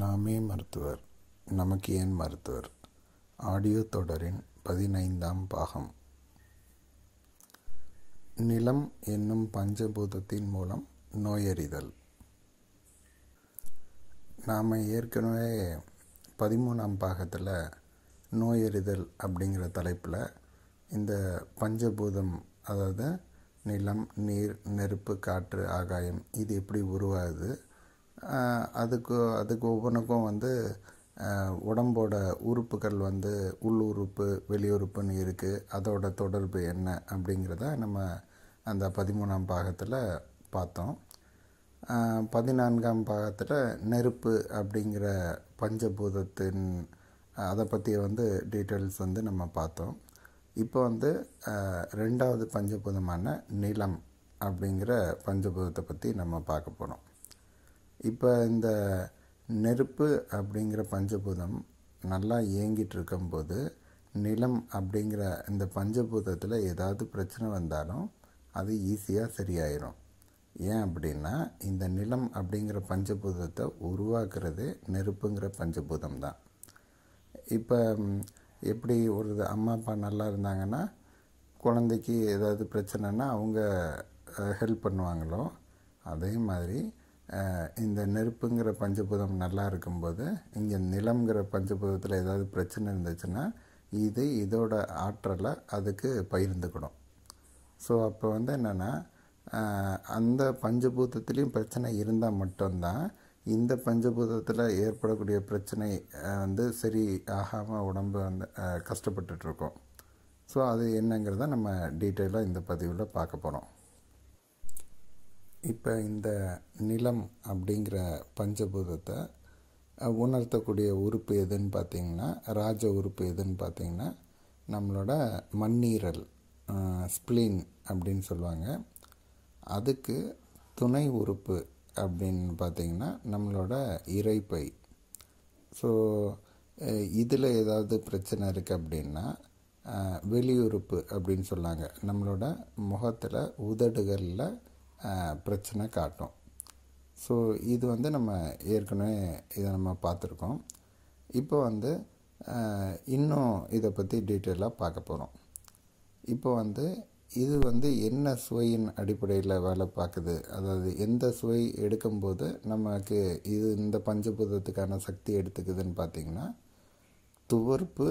நாமே மருத்துவர் நமக்கு ஏன் மருத்துவர் ஆடியோ தொடரின் பதினைந்தாம் பாகம் நிலம் என்னும் பஞ்சபூதத்தின் மூலம் நோயறிதல் நாம் ஏற்கனவே பதிமூணாம் பாகத்தில் நோயறிதல் அப்படிங்கிற தலைப்பில் இந்த பஞ்சபூதம் அதாவது நிலம் நீர் நெருப்பு காற்று ஆகாயம் இது எப்படி உருவாகுது அதுக்கு அதுக்கு ஒவ்வொன்றுக்கும் வந்து உடம்போட உறுப்புகள் வந்து உள் உறுப்பு வெளியுறுப்புன்னு இருக்குது அதோட தொடர்பு என்ன அப்படிங்கிறத நம்ம அந்த பதிமூணாம் பாகத்தில் பார்த்தோம் பதினான்காம் பாகத்தில் நெருப்பு அப்படிங்கிற பஞ்சபூதத்தின் அதை பற்றி வந்து டீட்டெயில்ஸ் வந்து நம்ம பார்த்தோம் இப்போ வந்து ரெண்டாவது பஞ்சபூதமான நிலம் அப்படிங்கிற பஞ்சபூதத்தை பற்றி நம்ம பார்க்க போகிறோம் இப்போ இந்த நெருப்பு அப்படிங்கிற பஞ்சபூதம் நல்லா இயங்கிட்டு இருக்கும்போது நிலம் அப்படிங்கிற இந்த பஞ்சபூதத்தில் ஏதாவது பிரச்சனை வந்தாலும் அது ஈஸியாக சரியாயிரும் ஏன் அப்படின்னா இந்த நிலம் அப்படிங்கிற பஞ்சபூதத்தை உருவாக்குறது நெருப்புங்கிற பஞ்சபூதம் தான் இப்போ எப்படி ஒரு அம்மா அப்பா நல்லா இருந்தாங்கன்னா குழந்தைக்கு ஏதாவது பிரச்சனைனா அவங்க ஹெல்ப் பண்ணுவாங்களோ அதே மாதிரி இந்த நெருப்புங்கிற பஞ்சபூதம் நல்லா இருக்கும்போது இங்கே நிலம்ங்கிற பஞ்சபூதத்தில் ஏதாவது பிரச்சனை இருந்துச்சுன்னா இது இதோட ஆற்றலை அதுக்கு பகிர்ந்துக்கணும் ஸோ அப்போ வந்து என்னென்னா அந்த பஞ்சபூதத்துலேயும் பிரச்சனை இருந்தால் மட்டும்தான் இந்த பஞ்சபூதத்தில் ஏற்படக்கூடிய பிரச்சனை வந்து சரி ஆகாமல் உடம்பு வந்து கஷ்டப்பட்டுருக்கோம் ஸோ அது என்னங்கிறத நம்ம டீட்டெயிலாக இந்த பதிவில் பார்க்க போகிறோம் இப்போ இந்த நிலம் அப்படிங்கிற பஞ்சபூதத்தை உணர்த்தக்கூடிய உறுப்பு எதுன்னு பார்த்திங்கன்னா ராஜ உறுப்பு எதுன்னு பார்த்திங்கன்னா நம்மளோட மண்ணீரல் ஸ்பிளின் அப்படின்னு சொல்லுவாங்க அதுக்கு துணை உறுப்பு அப்படின்னு பார்த்திங்கன்னா நம்மளோட இறைப்பை ஸோ இதில் ஏதாவது பிரச்சனை இருக்குது அப்படின்னா வெளியுறுப்பு அப்படின்னு சொல்லாங்க நம்மளோட முகத்தில் உதடுகளில் பிரச்சனை காட்டும் ஸோ இது வந்து நம்ம ஏற்கனவே இதை நம்ம பார்த்துருக்கோம் இப்போ வந்து இன்னும் இதை பற்றி டீட்டெயிலாக பார்க்க போகிறோம் இப்போ வந்து இது வந்து என்ன சுவையின் அடிப்படையில் வேலை பார்க்குது அதாவது எந்த சுவை எடுக்கும்போது நமக்கு இது இந்த பஞ்சபூதத்துக்கான சக்தி எடுத்துக்குதுன்னு பார்த்திங்கன்னா துவர்ப்பு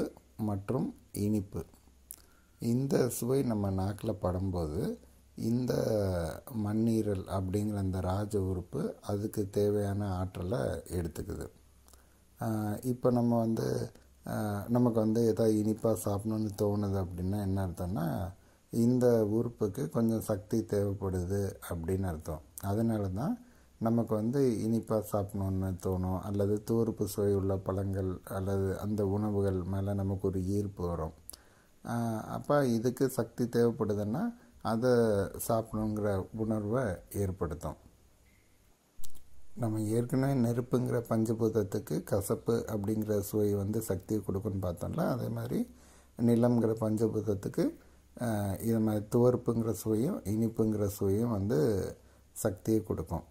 மற்றும் இனிப்பு இந்த சுவை நம்ம நாக்கில் படும்போது இந்த மண்ணீரல் அப்படிங்கிற அந்த ராஜ உறுப்பு அதுக்கு தேவையான ஆற்றலை எடுத்துக்குது இப்போ நம்ம வந்து நமக்கு வந்து எதாவது இனிப்பாக சாப்பிடணுன்னு தோணுது அப்படின்னா என்ன அர்த்தம்னா இந்த உறுப்புக்கு கொஞ்சம் சக்தி தேவைப்படுது அப்படின்னு அர்த்தம் அதனால தான் நமக்கு வந்து இனிப்பாக சாப்பிடணுன்னு தோணும் அல்லது தூர்ப்பு சுவை உள்ள பழங்கள் அல்லது அந்த உணவுகள் மேலே நமக்கு ஒரு ஈர்ப்பு வரும் அப்போ இதுக்கு சக்தி தேவைப்படுதுன்னா அதை சாப்பிடணுங்கிற உணர்வை ஏற்படுத்தும் நம்ம ஏற்கனவே நெருப்புங்கிற பஞ்சபூதத்துக்கு கசப்பு அப்படிங்கிற சுவை வந்து சக்தியை கொடுக்குன்னு பார்த்தோம்ல அதே மாதிரி நிலம்ங்கிற பஞ்சபூதத்துக்கு இது மாதிரி துவர்ப்புங்கிற சுவையும் இனிப்புங்கிற சுவையும் வந்து சக்தியை கொடுக்கும்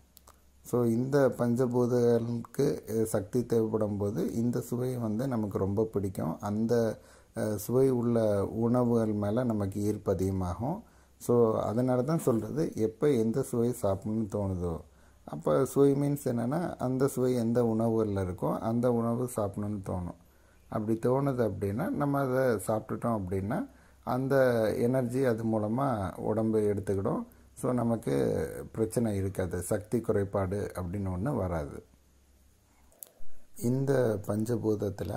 ஸோ இந்த பஞ்சபூதங்களுக்கு சக்தி தேவைப்படும் போது இந்த சுவை வந்து நமக்கு ரொம்ப பிடிக்கும் அந்த சுவை உள்ள உணவுகள் மேலே நமக்கு ஈர்ப்பு அதிகமாகும் ஸோ அதனால தான் சொல்கிறது எப்போ எந்த சுவை சாப்பிட்ணுன்னு தோணுதோ அப்போ சுவை மீன்ஸ் என்னென்னா அந்த சுவை எந்த உணவுகளில் இருக்கோ அந்த உணவு சாப்பிட்ணுன்னு தோணும் அப்படி தோணுது அப்படின்னா நம்ம அதை சாப்பிட்டுட்டோம் அப்படின்னா அந்த எனர்ஜி அது மூலமாக உடம்பு எடுத்துக்கிடும் ஸோ நமக்கு பிரச்சனை இருக்காது சக்தி குறைபாடு அப்படின்னு ஒன்று வராது இந்த பஞ்சபூதத்தில்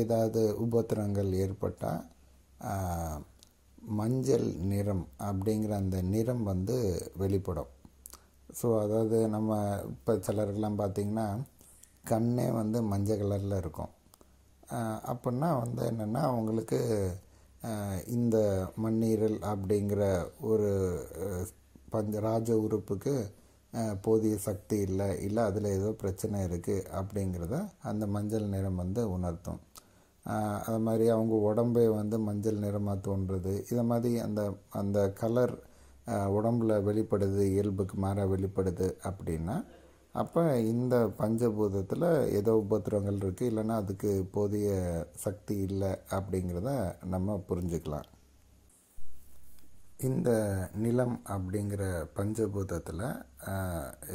ஏதாவது உபத்திரங்கள் ஏற்பட்டால் மஞ்சள் நிறம் அப்படிங்கிற அந்த நிறம் வந்து வெளிப்படும் ஸோ அதாவது நம்ம இப்போ சிலருக்கெல்லாம் பார்த்திங்கன்னா கண்ணே வந்து மஞ்சள் கலரில் இருக்கும் அப்படின்னா வந்து என்னென்னா அவங்களுக்கு இந்த மண்ணீரல் அப்படிங்கிற ஒரு பஞ்ச ராஜ உறுப்புக்கு போதிய சக்தி இல்லை இல்லை அதில் ஏதோ பிரச்சனை இருக்குது அப்படிங்கிறத அந்த மஞ்சள் நிறம் வந்து உணர்த்தும் அது மாதிரி அவங்க உடம்பே வந்து மஞ்சள் நிறமாக தோன்றுறது இதை மாதிரி அந்த அந்த கலர் உடம்பில் வெளிப்படுது இயல்புக்கு மாற வெளிப்படுது அப்படின்னா அப்போ இந்த பஞ்சபூதத்தில் ஏதோ உபத்திரங்கள் இருக்குது இல்லைன்னா அதுக்கு போதிய சக்தி இல்லை அப்படிங்கிறத நம்ம புரிஞ்சுக்கலாம் இந்த நிலம் அப்படிங்கிற பஞ்சபூதத்தில்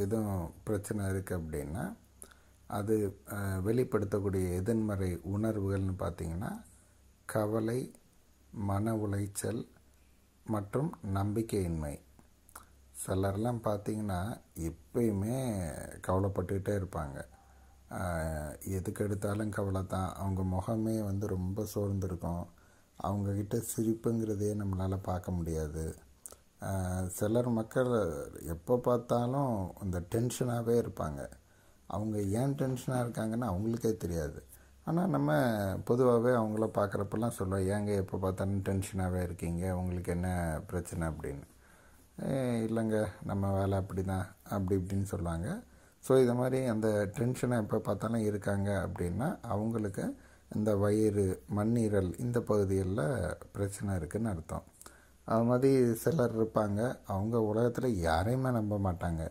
எதுவும் பிரச்சனை இருக்குது அப்படின்னா அது வெளிப்படுத்தக்கூடிய எதிர்மறை உணர்வுகள்னு பார்த்திங்கன்னா கவலை மன உளைச்சல் மற்றும் நம்பிக்கையின்மை சிலர்லாம் பார்த்திங்கன்னா எப்பயுமே கவலைப்பட்டுக்கிட்டே இருப்பாங்க எதுக்கு எடுத்தாலும் கவலை தான் அவங்க முகமே வந்து ரொம்ப சோர்ந்துருக்கும் அவங்கக்கிட்ட சிரிப்புங்கிறதே நம்மளால் பார்க்க முடியாது சிலர் மக்கள் எப்போ பார்த்தாலும் இந்த டென்ஷனாகவே இருப்பாங்க அவங்க ஏன் டென்ஷனாக இருக்காங்கன்னு அவங்களுக்கே தெரியாது ஆனால் நம்ம பொதுவாகவே அவங்கள பார்க்குறப்பெல்லாம் சொல்லுவோம் ஏங்க எப்போ பார்த்தாலும் டென்ஷனாகவே இருக்கீங்க உங்களுக்கு என்ன பிரச்சனை அப்படின்னு இல்லைங்க நம்ம வேலை அப்படி தான் அப்படி இப்படின்னு சொல்லுவாங்க ஸோ இதை மாதிரி அந்த டென்ஷனை எப்போ பார்த்தாலும் இருக்காங்க அப்படின்னா அவங்களுக்கு இந்த வயிறு மண்ணீரல் இந்த பகுதிகளில் பிரச்சனை இருக்குதுன்னு அர்த்தம் அது மாதிரி சிலர் இருப்பாங்க அவங்க உலகத்தில் யாரையுமே நம்ப மாட்டாங்க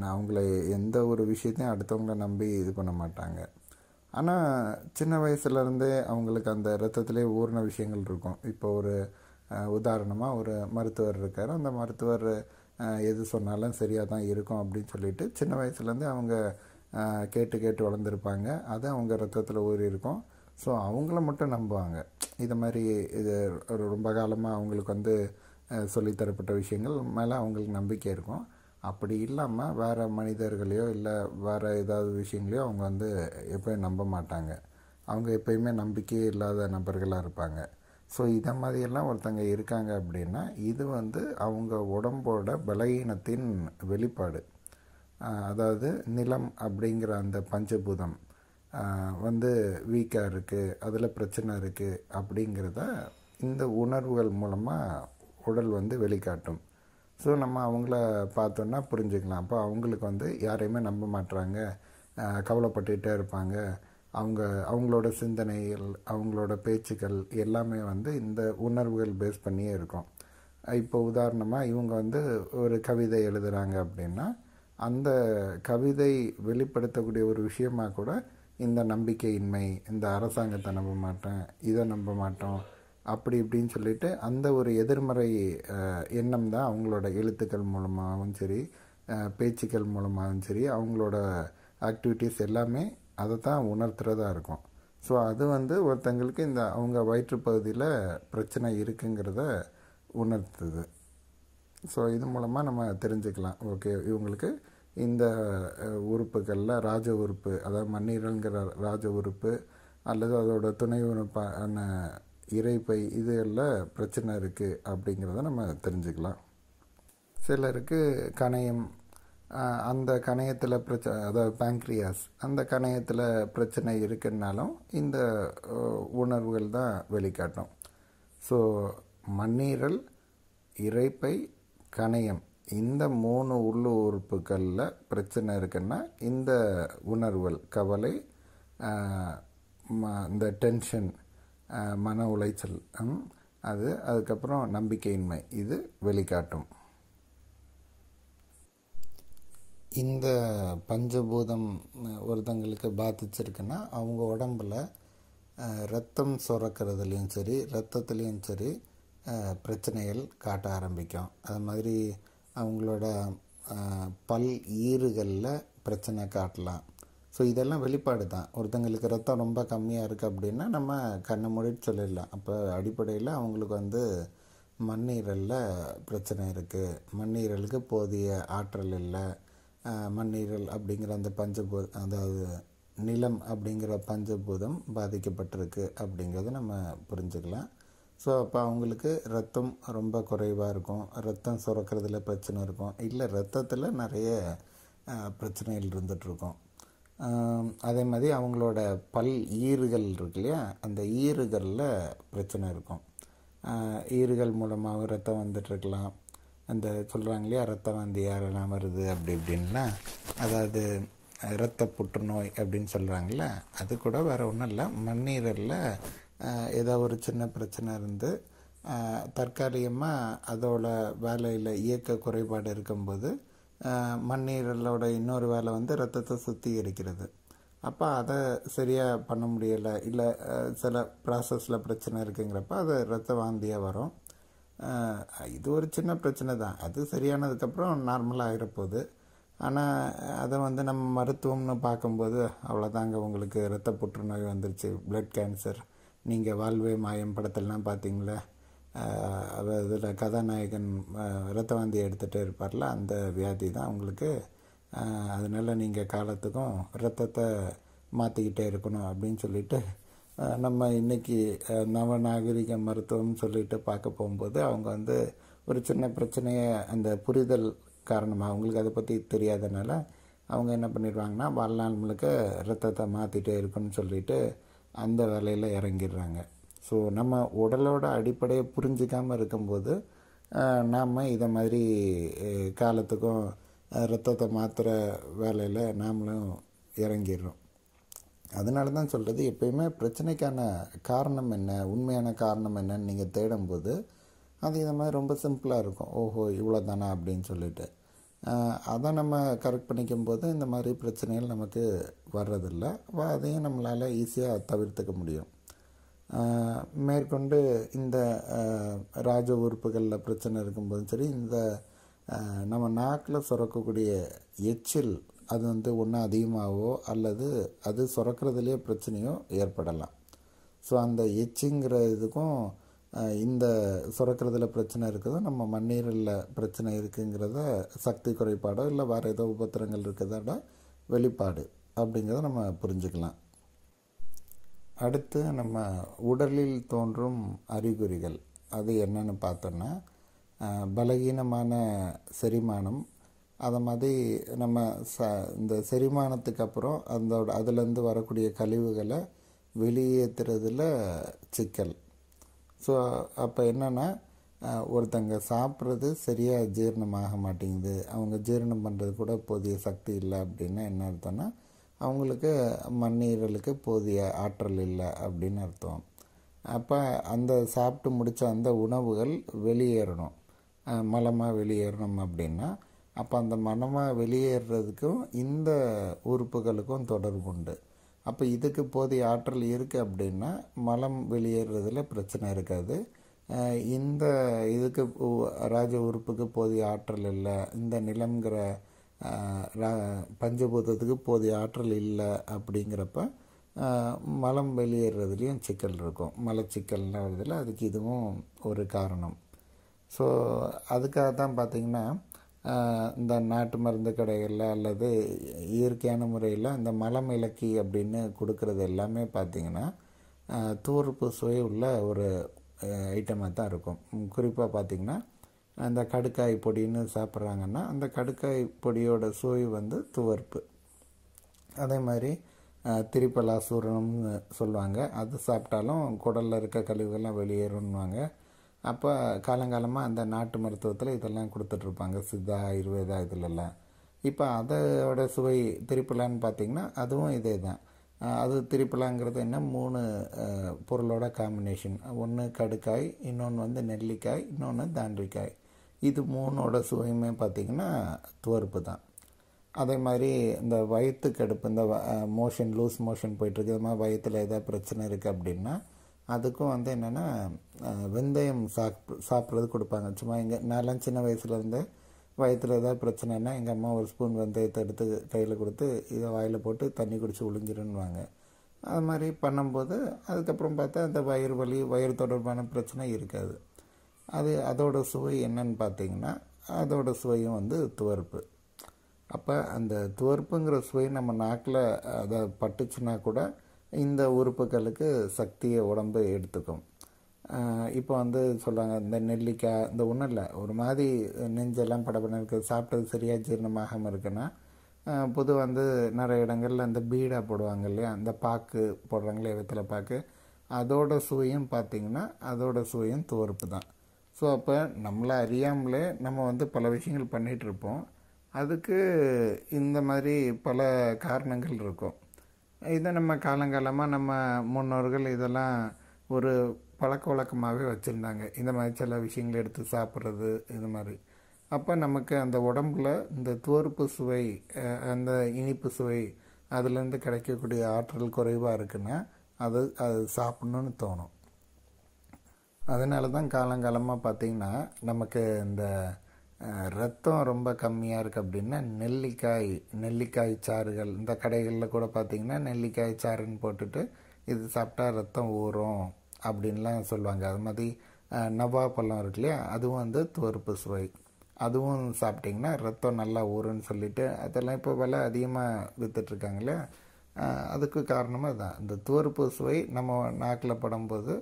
நான் அவங்கள எந்த ஒரு விஷயத்தையும் அடுத்தவங்கள நம்பி இது பண்ண மாட்டாங்க ஆனால் சின்ன வயசுலேருந்தே அவங்களுக்கு அந்த ரத்தத்திலே ஊறின விஷயங்கள் இருக்கும் இப்போ ஒரு உதாரணமாக ஒரு மருத்துவர் இருக்கார் அந்த மருத்துவர் எது சொன்னாலும் சரியாக தான் இருக்கும் அப்படின்னு சொல்லிட்டு சின்ன வயசுலேருந்தே அவங்க கேட்டு கேட்டு வளர்ந்துருப்பாங்க அது அவங்க ரத்தத்தில் ஊறி இருக்கும் ஸோ அவங்கள மட்டும் நம்புவாங்க இது மாதிரி இது ரொம்ப காலமாக அவங்களுக்கு வந்து சொல்லித்தரப்பட்ட விஷயங்கள் மேலே அவங்களுக்கு நம்பிக்கை இருக்கும் அப்படி இல்லாமல் வேறு மனிதர்களையோ இல்லை வேறு ஏதாவது விஷயங்களையோ அவங்க வந்து எப்போயும் நம்ப மாட்டாங்க அவங்க எப்பயுமே நம்பிக்கையே இல்லாத நபர்களாக இருப்பாங்க ஸோ இதை மாதிரியெல்லாம் ஒருத்தங்க இருக்காங்க அப்படின்னா இது வந்து அவங்க உடம்போட பலகீனத்தின் வெளிப்பாடு அதாவது நிலம் அப்படிங்கிற அந்த பஞ்சபூதம் வந்து வீக்காக இருக்குது அதில் பிரச்சனை இருக்குது அப்படிங்கிறத இந்த உணர்வுகள் மூலமாக உடல் வந்து வெளிக்காட்டும் ஸோ நம்ம அவங்கள பார்த்தோன்னா புரிஞ்சுக்கலாம் அப்போ அவங்களுக்கு வந்து யாரையுமே நம்ப மாட்டுறாங்க கவலைப்பட்டுக்கிட்டே இருப்பாங்க அவங்க அவங்களோட சிந்தனைகள் அவங்களோட பேச்சுக்கள் எல்லாமே வந்து இந்த உணர்வுகள் பேஸ் பண்ணியே இருக்கும் இப்போ உதாரணமாக இவங்க வந்து ஒரு கவிதை எழுதுகிறாங்க அப்படின்னா அந்த கவிதை வெளிப்படுத்தக்கூடிய ஒரு விஷயமாக கூட இந்த நம்பிக்கையின்மை இந்த அரசாங்கத்தை நம்ப மாட்டேன் இதை நம்ப மாட்டோம் அப்படி இப்படின்னு சொல்லிட்டு அந்த ஒரு எதிர்மறை எண்ணம் தான் அவங்களோட எழுத்துக்கள் மூலமாகவும் சரி பேச்சுக்கள் மூலமாகவும் சரி அவங்களோட ஆக்டிவிட்டீஸ் எல்லாமே அதை தான் உணர்த்துறதா இருக்கும் ஸோ அது வந்து ஒருத்தங்களுக்கு இந்த அவங்க வயிற்றுப்பகுதியில் பிரச்சனை இருக்குங்கிறத உணர்த்துது ஸோ இது மூலமாக நம்ம தெரிஞ்சுக்கலாம் ஓகே இவங்களுக்கு இந்த உறுப்புகளில் ராஜ உறுப்பு அதாவது மண்ணீரல்ங்கிற ராஜ உறுப்பு அல்லது அதோட துணை உறுப்பான இறைப்பை இதெல்லாம் பிரச்சனை இருக்குது அப்படிங்கிறத நம்ம தெரிஞ்சுக்கலாம் சிலருக்கு கணையம் அந்த கணையத்தில் பிரச்ச அதாவது பேங்க்ரியாஸ் அந்த கணையத்தில் பிரச்சனை இருக்குன்னாலும் இந்த உணர்வுகள் தான் வெளிக்காட்டும் ஸோ மண்ணீரல் இறைப்பை கணையம் இந்த மூணு உள்ளு உறுப்புகளில் பிரச்சனை இருக்குன்னா இந்த உணர்வுகள் கவலை இந்த டென்ஷன் மன உளைச்சல் அது அதுக்கப்புறம் நம்பிக்கையின்மை இது வெளிக்காட்டும் இந்த பஞ்சபூதம் ஒருத்தங்களுக்கு பாதிச்சிருக்குன்னா அவங்க உடம்பில் ரத்தம் சுரக்கிறதுலேயும் சரி ரத்தத்துலேயும் சரி பிரச்சனைகள் காட்ட ஆரம்பிக்கும் அது மாதிரி அவங்களோட பல் ஈறுகளில் பிரச்சனை காட்டலாம் ஸோ இதெல்லாம் வெளிப்பாடு தான் ஒருத்தங்களுக்கு ரத்தம் ரொம்ப கம்மியாக இருக்குது அப்படின்னா நம்ம கண்ணை மூடிட்டு சொல்லிடலாம் அப்போ அடிப்படையில் அவங்களுக்கு வந்து மண்ணீரலில் பிரச்சனை இருக்குது மண்ணீரலுக்கு போதிய ஆற்றல் இல்லை மண்ணீரல் அப்படிங்கிற அந்த பஞ்சபூ அதாவது நிலம் அப்படிங்கிற பஞ்சபூதம் பாதிக்கப்பட்டிருக்கு அப்படிங்கிறத நம்ம புரிஞ்சுக்கலாம் ஸோ அப்போ அவங்களுக்கு ரத்தம் ரொம்ப குறைவாக இருக்கும் ரத்தம் சுரக்கிறதுல பிரச்சனை இருக்கும் இல்லை ரத்தத்தில் நிறைய பிரச்சனைகள் இருந்துகிட்ருக்கும் அதே மாதிரி அவங்களோட பல் ஈறுகள் இருக்கு இல்லையா அந்த ஈறுகளில் பிரச்சனை இருக்கும் ஈறுகள் மூலமாக ரத்தம் வந்துட்டுருக்கலாம் அந்த சொல்கிறாங்க இல்லையா ரத்த வாந்தி யாரெல்லாம் வருது அப்படி இப்படின்னா அதாவது இரத்த புற்றுநோய் அப்படின்னு சொல்கிறாங்கள அது கூட வேறு ஒன்றும் இல்லை மண்ணீரலில் ஏதோ ஒரு சின்ன பிரச்சனை இருந்து தற்காலிகமாக அதோட வேலையில் இயக்க குறைபாடு இருக்கும்போது மண்ணீரலோட இன்னொரு வேலை வந்து ரத்தத்தை சுத்திகரிக்கிறது அப்போ அதை சரியாக பண்ண முடியலை இல்லை சில ப்ராசஸில் பிரச்சனை இருக்குங்கிறப்ப அது ரத்த வாந்தியாக வரும் இது ஒரு சின்ன பிரச்சனை தான் அது சரியானதுக்கப்புறம் நார்மலாக ஆகிடப்போகுது ஆனால் அதை வந்து நம்ம மருத்துவம்னு பார்க்கும்போது அவ்வளோதாங்க உங்களுக்கு இரத்த புற்றுநோய் வந்துருச்சு பிளட் கேன்சர் நீங்கள் வாழ்வே மாயம் படத்திலலாம் பார்த்தீங்களே இதில் கதாநாயகன் ரத்தவாந்தி எடுத்துகிட்டு இருப்பார்ல அந்த வியாதி தான் அவங்களுக்கு அதனால் நீங்கள் காலத்துக்கும் ரத்தத்தை மாற்றிக்கிட்டே இருக்கணும் அப்படின்னு சொல்லிட்டு நம்ம இன்றைக்கி நவ நாகரிக மருத்துவம்னு சொல்லிட்டு பார்க்க போகும்போது அவங்க வந்து ஒரு சின்ன பிரச்சனையை அந்த புரிதல் காரணமாக அவங்களுக்கு அதை பற்றி தெரியாதனால அவங்க என்ன பண்ணிடுவாங்கன்னா வாழ்நாள் முழுக்க ரத்தத்தை மாற்றிட்டே இருக்குன்னு சொல்லிட்டு அந்த வேலையில் இறங்கிடுறாங்க ஸோ நம்ம உடலோட அடிப்படையை புரிஞ்சிக்காமல் இருக்கும்போது நாம் இதை மாதிரி காலத்துக்கும் ரத்தத்தை மாத்திர வேலையில் நாமளும் இறங்கிடுறோம் அதனால தான் சொல்கிறது எப்பயுமே பிரச்சனைக்கான காரணம் என்ன உண்மையான காரணம் என்னன்னு நீங்கள் தேடும்போது அது இதை மாதிரி ரொம்ப சிம்பிளாக இருக்கும் ஓஹோ இவ்வளோ தானா அப்படின்னு சொல்லிட்டு அதை நம்ம கரெக்ட் பண்ணிக்கும் போது இந்த மாதிரி பிரச்சனைகள் நமக்கு வர்றதில்ல அதையும் நம்மளால் ஈஸியாக தவிர்த்துக்க முடியும் மேற்கொண்டு இந்த ராஜ உறுப்புகளில் பிரச்சனை இருக்கும்போது சரி இந்த நம்ம நாக்கில் சுரக்கக்கூடிய எச்சில் அது வந்து ஒன்று அதிகமாகவோ அல்லது அது சுரக்கிறதுலேயே பிரச்சனையோ ஏற்படலாம் ஸோ அந்த எச்சிங்கிற இதுக்கும் இந்த சுரக்கிறதுல பிரச்சனை இருக்குதோ நம்ம மண்ணீரில் பிரச்சனை இருக்குங்கிறத சக்தி குறைபாடோ இல்லை வேறு ஏதோ உபத்திரங்கள் இருக்கிறதோட வெளிப்பாடு அப்படிங்கிறத நம்ம புரிஞ்சுக்கலாம் அடுத்து நம்ம உடலில் தோன்றும் அறிகுறிகள் அது என்னென்னு பார்த்தோன்னா பலகீனமான செரிமானம் அதை மாதிரி நம்ம ச இந்த செரிமானத்துக்கு அப்புறம் அந்த அதுலேருந்து வரக்கூடிய கழிவுகளை வெளியேற்றுறதுல சிக்கல் ஸோ அப்போ என்னென்னா ஒருத்தங்க சாப்பிட்றது சரியாக ஜீரணமாக மாட்டேங்குது அவங்க ஜீரணம் பண்ணுறது கூட போதிய சக்தி இல்லை அப்படின்னா என்ன அர்த்தம்னா அவங்களுக்கு மண்ணீரலுக்கு போதிய ஆற்றல் இல்லை அப்படின்னு அர்த்தம் அப்போ அந்த சாப்பிட்டு முடித்த அந்த உணவுகள் வெளியேறணும் மலமாக வெளியேறணும் அப்படின்னா அப்போ அந்த மனமாக வெளியேறதுக்கும் இந்த உறுப்புகளுக்கும் தொடர்பு உண்டு அப்போ இதுக்கு போதிய ஆற்றல் இருக்குது அப்படின்னா மலம் வெளியேறதுல பிரச்சனை இருக்காது இந்த இதுக்கு ராஜ உறுப்புக்கு போதிய ஆற்றல் இல்லை இந்த நிலங்கிற பஞ்சபூதத்துக்கு போதிய ஆற்றல் இல்லை அப்படிங்கிறப்ப மலம் வெளியேறதுலேயும் சிக்கல் இருக்கும் மலச்சிக்கல்னு வருதில் அதுக்கு இதுவும் ஒரு காரணம் ஸோ அதுக்காக தான் பார்த்திங்கன்னா இந்த நாட்டு மருந்து கடைகளில் அல்லது இயற்கையான முறையில் இந்த மலம் இலக்கி அப்படின்னு கொடுக்கறது எல்லாமே பார்த்திங்கன்னா தூர்ப்பு சுவை உள்ள ஒரு ஐட்டமாக தான் இருக்கும் குறிப்பாக பார்த்திங்கன்னா அந்த கடுக்காய் பொடின்னு சாப்பிட்றாங்கன்னா அந்த கடுக்காய் பொடியோட சுவை வந்து துவர்ப்பு அதே மாதிரி திரிப்பலா சூரணம்னு சொல்லுவாங்க அது சாப்பிட்டாலும் குடலில் இருக்க கழிவுகள்லாம் வெளியேறணுவாங்க அப்போ காலங்காலமாக அந்த நாட்டு மருத்துவத்தில் இதெல்லாம் கொடுத்துட்ருப்பாங்க சித்தா ஆயுர்வேதா இதிலெல்லாம் இப்போ அதோட சுவை திரிப்பலான்னு பார்த்திங்கன்னா அதுவும் இதே தான் அது திரிப்பலாங்கிறது என்ன மூணு பொருளோட காம்பினேஷன் ஒன்று கடுக்காய் இன்னொன்று வந்து நெல்லிக்காய் இன்னொன்று தாண்டிக்காய் இது மூணோட சுவையுமே பார்த்திங்கன்னா துவர்ப்பு தான் அதே மாதிரி இந்த வயிற்று கடுப்பு இந்த மோஷன் லூஸ் மோஷன் போயிட்டுருக்கு இது மாதிரி வயிற்றில் எதாவது பிரச்சனை இருக்குது அப்படின்னா அதுக்கும் வந்து என்னென்னா வெந்தயம் சாப் சாப்பிட்றது கொடுப்பாங்க சும்மா இங்கே நான்லாம் சின்ன வயசுலேருந்து வயிற்றில் ஏதாவது பிரச்சனைனா எங்கள் அம்மா ஒரு ஸ்பூன் வெந்தயத்தை எடுத்து கையில் கொடுத்து இதை வாயில் போட்டு தண்ணி குடித்து ஒளிஞ்சிருன்னுவாங்க அது மாதிரி பண்ணும்போது அதுக்கப்புறம் பார்த்தா அந்த வயிறு வலி வயிறு தொடர்பான பிரச்சனை இருக்காது அது அதோட சுவை என்னன்னு பார்த்தீங்கன்னா அதோட சுவையும் வந்து துவர்ப்பு அப்போ அந்த துவர்ப்புங்கிற சுவை நம்ம நாக்கில் அதை பட்டுச்சுன்னா கூட இந்த உறுப்புகளுக்கு சக்தியை உடம்பு எடுத்துக்கும் இப்போ வந்து சொல்கிறாங்க இந்த நெல்லிக்காய் இந்த ஒன்றும் இல்லை ஒரு மாதிரி நெஞ்செல்லாம் படப்படம் இருக்குது சாப்பிட்டது சரியாக ஜீரணமாகாமல் இருக்குன்னா பொது வந்து நிறைய இடங்களில் அந்த பீடா போடுவாங்க இல்லையா அந்த பாக்கு போடுறாங்களே வித்தலை பாக்கு அதோட சுவையும் பார்த்திங்கன்னா அதோட சுவையும் துவர்ப்பு தான் ஸோ அப்போ நம்மளை அறியாமலே நம்ம வந்து பல விஷயங்கள் பண்ணிகிட்ருப்போம் அதுக்கு இந்த மாதிரி பல காரணங்கள் இருக்கும் இதை நம்ம காலங்காலமாக நம்ம முன்னோர்கள் இதெல்லாம் ஒரு பழக்க வழக்கமாகவே வச்சுருந்தாங்க இந்த மாதிரி சில விஷயங்களை எடுத்து சாப்பிட்றது இது மாதிரி அப்போ நமக்கு அந்த உடம்புல இந்த துவர்ப்பு சுவை அந்த இனிப்பு சுவை அதுலேருந்து கிடைக்கக்கூடிய ஆற்றல் குறைவாக இருக்குன்னா அது அது சாப்பிட்ணுன்னு தோணும் அதனால தான் காலங்காலமாக பார்த்திங்கன்னா நமக்கு இந்த ரத்தம் ரொம்ப கம்மியாக இருக்குது அப்படின்னா நெல்லிக்காய் நெல்லிக்காய் சாறுகள் இந்த கடைகளில் கூட பார்த்திங்கன்னா நெல்லிக்காய் சாறுன்னு போட்டுட்டு இது சாப்பிட்டா ரத்தம் ஊறும் அப்படின்லாம் சொல்லுவாங்க அது மாதிரி நவா பழம் இருக்கு இல்லையா அதுவும் வந்து துவர்ப்பு சுவை அதுவும் சாப்பிட்டிங்கன்னா ரத்தம் நல்லா ஊறுன்னு சொல்லிட்டு அதெல்லாம் இப்போ விலை அதிகமாக விற்றுட்ருக்காங்க இல்லையா அதுக்கு காரணமாக தான் இந்த துவர்ப்பு சுவை நம்ம நாக்கில் படும்போது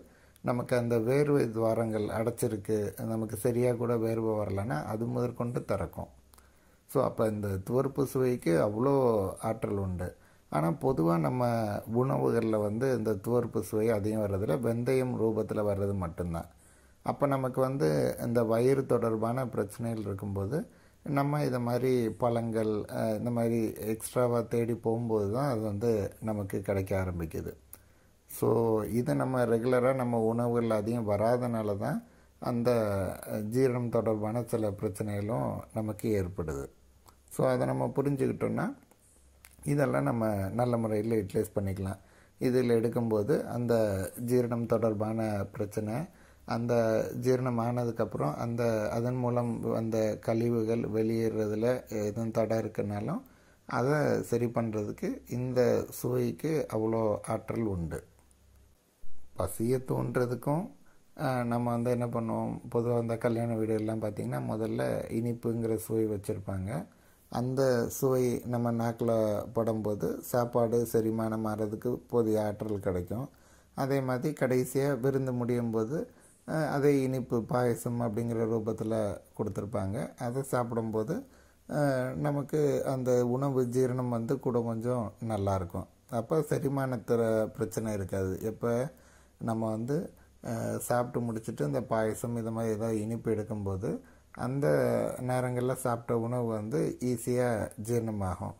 நமக்கு அந்த வேர்வை துவாரங்கள் அடைச்சிருக்கு நமக்கு சரியாக கூட வேர்வை வரலன்னா அது முதற்கொண்டு திறக்கும் ஸோ அப்போ இந்த துவர்ப்பு சுவைக்கு அவ்வளோ ஆற்றல் உண்டு ஆனால் பொதுவாக நம்ம உணவுகளில் வந்து இந்த துவர்ப்பு சுவை அதிகம் வர்றதில் வெந்தயம் ரூபத்தில் வர்றது மட்டும்தான் அப்போ நமக்கு வந்து இந்த வயிறு தொடர்பான பிரச்சனைகள் இருக்கும்போது நம்ம இதை மாதிரி பழங்கள் இந்த மாதிரி எக்ஸ்ட்ராவாக தேடி போகும்போது தான் அது வந்து நமக்கு கிடைக்க ஆரம்பிக்குது ஸோ இது நம்ம ரெகுலராக நம்ம உணவுகள் அதிகம் வராதனால தான் அந்த ஜீரணம் தொடர்பான சில பிரச்சனைகளும் நமக்கு ஏற்படுது ஸோ அதை நம்ம புரிஞ்சுக்கிட்டோன்னா இதெல்லாம் நம்ம நல்ல முறையில் யூட்டிலைஸ் பண்ணிக்கலாம் இதில் எடுக்கும்போது அந்த ஜீரணம் தொடர்பான பிரச்சனை அந்த ஜீரணம் ஆனதுக்கப்புறம் அந்த அதன் மூலம் அந்த கழிவுகள் வெளியேறதில் எதுவும் தடை இருக்குனாலும் அதை சரி பண்ணுறதுக்கு இந்த சுவைக்கு அவ்வளோ ஆற்றல் உண்டு பசியை தோன்றதுக்கும் நம்ம வந்து என்ன பண்ணுவோம் பொதுவாக அந்த கல்யாண வீடுகள்லாம் பார்த்திங்கன்னா முதல்ல இனிப்புங்கிற சுவை வச்சுருப்பாங்க அந்த சுவை நம்ம நாக்கில் படும்போது சாப்பாடு செரிமானம் ஆகிறதுக்கு போதிய ஆற்றல் கிடைக்கும் அதே மாதிரி கடைசியாக விருந்து முடியும் போது அதே இனிப்பு பாயசம் அப்படிங்கிற ரூபத்தில் கொடுத்துருப்பாங்க அதை சாப்பிடும்போது நமக்கு அந்த உணவு ஜீரணம் வந்து கூட கொஞ்சம் நல்லாயிருக்கும் அப்போ செரிமானத்தில் பிரச்சனை இருக்காது எப்போ நம்ம வந்து சாப்பிட்டு முடிச்சுட்டு இந்த பாயசம் இது மாதிரி ஏதாவது இனிப்பு எடுக்கும்போது அந்த நேரங்களில் சாப்பிட்ட உணவு வந்து ஈஸியாக ஜீரணமாகும்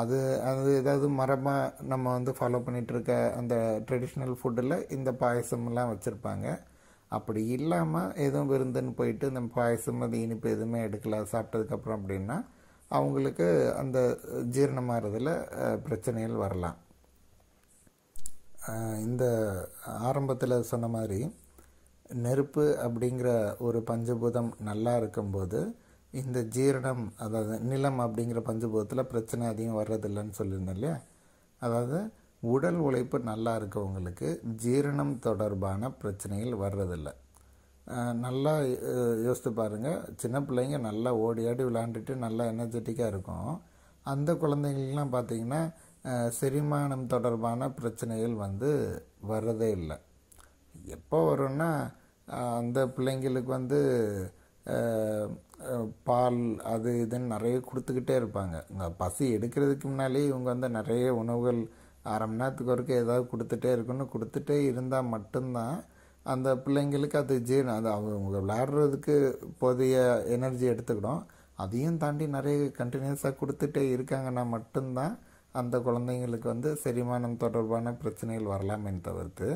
அது அது ஏதாவது மரமாக நம்ம வந்து ஃபாலோ பண்ணிகிட்ருக்க அந்த ட்ரெடிஷ்னல் ஃபுட்டில் இந்த பாயசம்லாம் வச்சுருப்பாங்க அப்படி இல்லாமல் எதுவும் விருந்துன்னு போயிட்டு இந்த பாயசம் அது இனிப்பு எதுவுமே எடுக்கல சாப்பிட்டதுக்கப்புறம் அப்படின்னா அவங்களுக்கு அந்த ஜீரணமாகறதில் பிரச்சனைகள் வரலாம் இந்த ஆரம்பத்தில் சொன்ன மாதிரி நெருப்பு அப்படிங்கிற ஒரு பஞ்சபூதம் நல்லா இருக்கும்போது இந்த ஜீரணம் அதாவது நிலம் அப்படிங்கிற பஞ்சபூதத்தில் பிரச்சனை அதிகம் வர்றதில்லைன்னு சொல்லியிருந்தேன் இல்லையா அதாவது உடல் உழைப்பு நல்லா இருக்கவங்களுக்கு ஜீரணம் தொடர்பான பிரச்சனைகள் வர்றதில்லை நல்லா யோசித்து பாருங்கள் சின்ன பிள்ளைங்க நல்லா ஓடி ஆடி விளாண்டுட்டு நல்லா எனர்ஜெட்டிக்காக இருக்கும் அந்த குழந்தைங்கள்லாம் பார்த்திங்கன்னா செரிமானம் தொடர்பான பிரச்சனைகள் வந்து வரதே இல்லை எப்போ வரும்னா அந்த பிள்ளைங்களுக்கு வந்து பால் அது இதுன்னு நிறைய கொடுத்துக்கிட்டே இருப்பாங்க பசி எடுக்கிறதுக்கு முன்னாலே இவங்க வந்து நிறைய உணவுகள் அரை மணி நேரத்துக்கு வரைக்கும் ஏதாவது கொடுத்துட்டே இருக்குன்னு கொடுத்துட்டே இருந்தால் மட்டும்தான் அந்த பிள்ளைங்களுக்கு அது ஜீரணம் அது அவங்க விளையாடுறதுக்கு போதிய எனர்ஜி எடுத்துக்கிடும் அதையும் தாண்டி நிறைய கண்டினியூஸாக கொடுத்துட்டே இருக்காங்கன்னா மட்டும்தான் அந்த குழந்தைங்களுக்கு வந்து செரிமானம் தொடர்பான பிரச்சனைகள் வரலாமே தவிர்த்து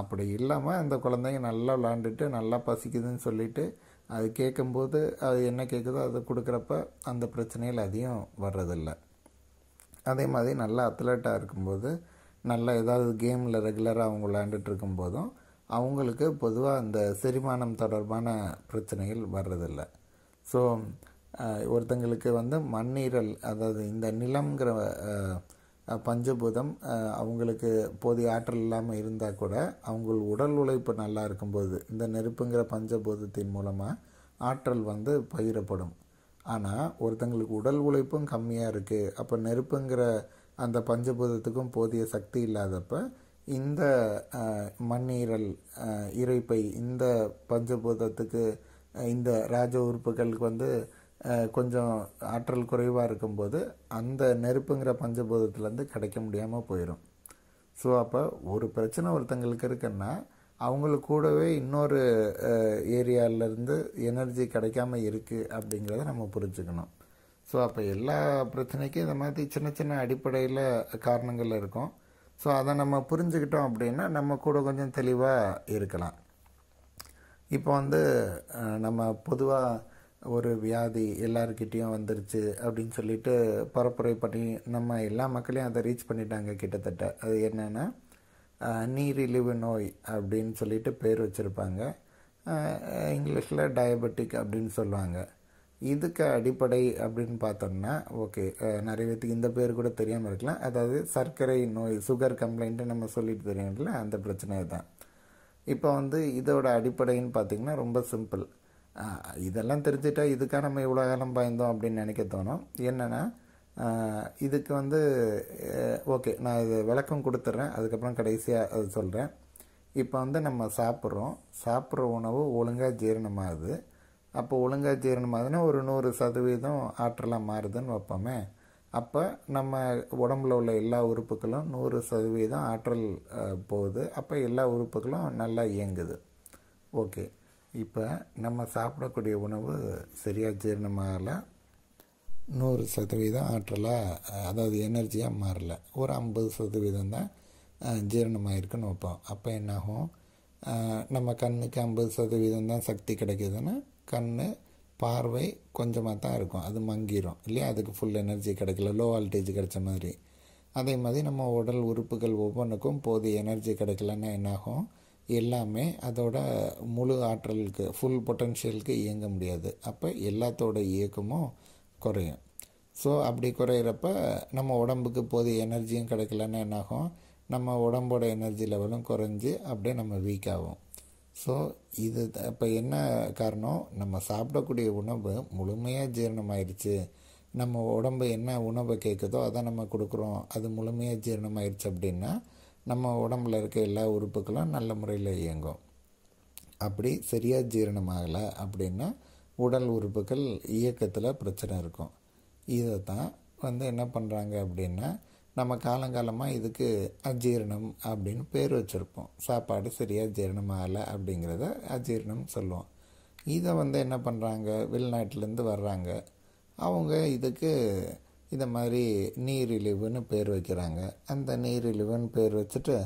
அப்படி இல்லாமல் அந்த குழந்தைங்க நல்லா விளாண்டுட்டு நல்லா பசிக்குதுன்னு சொல்லிவிட்டு அது கேட்கும்போது அது என்ன கேட்குதோ அதை கொடுக்குறப்ப அந்த பிரச்சனைகள் அதிகம் வர்றதில்ல அதே மாதிரி நல்லா அத்லட்டாக இருக்கும்போது நல்லா ஏதாவது கேமில் ரெகுலராக அவங்க விளாண்டுட்டுருக்கும் போதும் அவங்களுக்கு பொதுவாக அந்த செரிமானம் தொடர்பான பிரச்சனைகள் வர்றதில்லை ஸோ ஒருத்தங்களுக்கு வந்து மண்ணீரல் அதாவது இந்த நிலம்ங்கிற பஞ்சபூதம் அவங்களுக்கு போதிய ஆற்றல் இல்லாமல் இருந்தால் கூட அவங்க உடல் உழைப்பு நல்லா இருக்கும்போது இந்த நெருப்புங்கிற பஞ்சபூதத்தின் மூலமாக ஆற்றல் வந்து பகிரப்படும் ஆனால் ஒருத்தங்களுக்கு உடல் உழைப்பும் கம்மியாக இருக்குது அப்போ நெருப்புங்கிற அந்த பஞ்சபூதத்துக்கும் போதிய சக்தி இல்லாதப்ப இந்த மண்ணீரல் இறைப்பை இந்த பஞ்சபூதத்துக்கு இந்த ராஜ உறுப்புகளுக்கு வந்து கொஞ்சம் ஆற்றல் குறைவாக இருக்கும்போது அந்த நெருப்புங்கிற பஞ்சபூதத்துலேருந்து கிடைக்க முடியாமல் போயிடும் ஸோ அப்போ ஒரு பிரச்சனை ஒருத்தங்களுக்கு இருக்குன்னா அவங்களுக்கு கூடவே இன்னொரு ஏரியாவிலேருந்து எனர்ஜி கிடைக்காம இருக்குது அப்படிங்கிறத நம்ம புரிஞ்சுக்கணும் ஸோ அப்போ எல்லா பிரச்சனைக்கும் இந்த மாதிரி சின்ன சின்ன அடிப்படையில் காரணங்கள் இருக்கும் ஸோ அதை நம்ம புரிஞ்சுக்கிட்டோம் அப்படின்னா நம்ம கூட கொஞ்சம் தெளிவாக இருக்கலாம் இப்போ வந்து நம்ம பொதுவாக ஒரு வியாதி எல்லாருக்கிட்டேயும் வந்துருச்சு அப்படின்னு சொல்லிட்டு பரப்புரை பண்ணி நம்ம எல்லா மக்களையும் அதை ரீச் பண்ணிட்டாங்க கிட்டத்தட்ட அது என்னென்னா நீரிழிவு நோய் அப்படின்னு சொல்லிட்டு பேர் வச்சுருப்பாங்க இங்கிலீஷில் டயபெட்டிக் அப்படின்னு சொல்லுவாங்க இதுக்கு அடிப்படை அப்படின்னு பார்த்தோம்னா ஓகே நிறைய பேத்துக்கு இந்த பேர் கூட தெரியாமல் இருக்கலாம் அதாவது சர்க்கரை நோய் சுகர் கம்ப்ளைண்ட்டு நம்ம சொல்லிட்டு தெரியும்ல அந்த பிரச்சனை தான் இப்போ வந்து இதோட அடிப்படைன்னு பார்த்திங்கன்னா ரொம்ப சிம்பிள் இதெல்லாம் தெரிஞ்சுட்டா இதுக்காக நம்ம இவ்வளோ காலம் பயந்தோம் அப்படின்னு நினைக்க தோணும் என்னென்னா இதுக்கு வந்து ஓகே நான் இது விளக்கம் கொடுத்துட்றேன் அதுக்கப்புறம் கடைசியாக அது சொல்கிறேன் இப்போ வந்து நம்ம சாப்பிட்றோம் சாப்பிட்ற உணவு ஒழுங்காக ஜீரணமாகுது அப்போ ஒழுங்காக ஜீரணமாகுதுன்னா ஒரு நூறு சதவீதம் ஆற்றலாக மாறுதுன்னு வைப்போமே அப்போ நம்ம உடம்புல உள்ள எல்லா உறுப்புகளும் நூறு சதவீதம் ஆற்றல் போகுது அப்போ எல்லா உறுப்புகளும் நல்லா இயங்குது ஓகே இப்போ நம்ம சாப்பிடக்கூடிய உணவு சரியாக ஜீரணமாகல நூறு சதவீதம் ஆற்றலாக அதாவது எனர்ஜியாக மாறல ஒரு ஐம்பது சதவீதம் தான் ஜீரணமாயிருக்குன்னு வைப்போம் அப்போ என்னாகும் நம்ம கண்ணுக்கு ஐம்பது சதவீதம் தான் சக்தி கிடைக்கிதுன்னா கண் பார்வை கொஞ்சமாக தான் இருக்கும் அது மங்கிரும் இல்லையா அதுக்கு ஃபுல் எனர்ஜி கிடைக்கல லோ வால்டேஜ் கிடைச்ச மாதிரி அதே மாதிரி நம்ம உடல் உறுப்புகள் ஒவ்வொன்றுக்கும் போதிய எனர்ஜி கிடைக்கலன்னா என்னாகும் எல்லாமே அதோட முழு ஆற்றலுக்கு ஃபுல் பொட்டென்ஷியலுக்கு இயங்க முடியாது அப்போ எல்லாத்தோட இயக்கமும் குறையும் ஸோ அப்படி குறையிறப்ப நம்ம உடம்புக்கு போதிய எனர்ஜியும் கிடைக்கலன்னா என்னாகும் நம்ம உடம்போட எனர்ஜி லெவலும் குறைஞ்சி அப்படியே நம்ம வீக் ஆகும் ஸோ இது இப்போ என்ன காரணம் நம்ம சாப்பிடக்கூடிய உணவு முழுமையாக ஜீரணமாயிருச்சு நம்ம உடம்பு என்ன உணவை கேட்குதோ அதை நம்ம கொடுக்குறோம் அது முழுமையாக ஜீரணமாயிருச்சு அப்படின்னா நம்ம உடம்பில் இருக்க எல்லா உறுப்புகளும் நல்ல முறையில் இயங்கும் அப்படி சரியாக ஜீரணமாகலை அப்படின்னா உடல் உறுப்புகள் இயக்கத்தில் பிரச்சனை இருக்கும் இதை தான் வந்து என்ன பண்ணுறாங்க அப்படின்னா நம்ம காலங்காலமாக இதுக்கு அஜீரணம் அப்படின்னு பேர் வச்சுருப்போம் சாப்பாடு சரியாக ஜீரணமாகலை அப்படிங்கிறத அஜீரணம் சொல்லுவோம் இதை வந்து என்ன பண்ணுறாங்க வெளிநாட்டிலேருந்து வர்றாங்க அவங்க இதுக்கு இதை மாதிரி நீரிழிவுன்னு பேர் வைக்கிறாங்க அந்த நீரிழிவுன்னு பேர் வச்சுட்டு